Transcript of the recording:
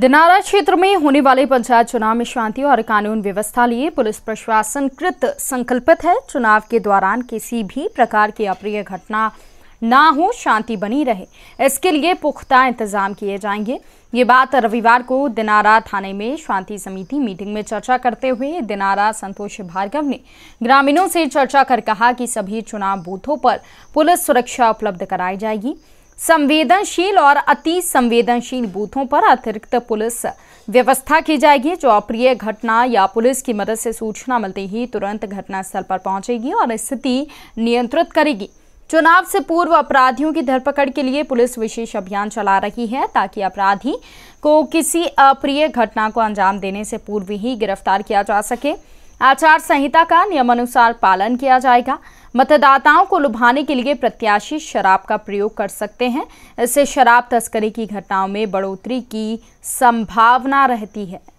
दिनारा क्षेत्र में होने वाले पंचायत चुनाव में शांति और कानून व्यवस्था लिए पुलिस प्रशासन कृत संकल्पित है चुनाव के दौरान किसी भी प्रकार की अप्रिय घटना ना हो शांति बनी रहे इसके लिए पुख्ता इंतजाम किए जाएंगे ये बात रविवार को दिनारा थाने में शांति समिति मीटिंग में चर्चा करते हुए दिनारा संतोष भार्गव ने ग्रामीणों से चर्चा कर कहा कि सभी चुनाव बूथों पर पुलिस सुरक्षा उपलब्ध कराई जाएगी संवेदनशील और अति संवेदनशील बूथों पर अतिरिक्त पुलिस व्यवस्था की जाएगी जो अप्रिय घटना या पुलिस की मदद से सूचना मिलते ही तुरंत घटनास्थल पर पहुंचेगी और स्थिति नियंत्रित करेगी चुनाव से पूर्व अपराधियों की धरपकड़ के लिए पुलिस विशेष अभियान चला रही है ताकि अपराधी को किसी अप्रिय घटना को अंजाम देने से पूर्व ही गिरफ्तार किया जा सके आचार संहिता का नियमानुसार पालन किया जाएगा मतदाताओं को लुभाने के लिए प्रत्याशी शराब का प्रयोग कर सकते हैं इससे शराब तस्करी की घटनाओं में बढ़ोतरी की संभावना रहती है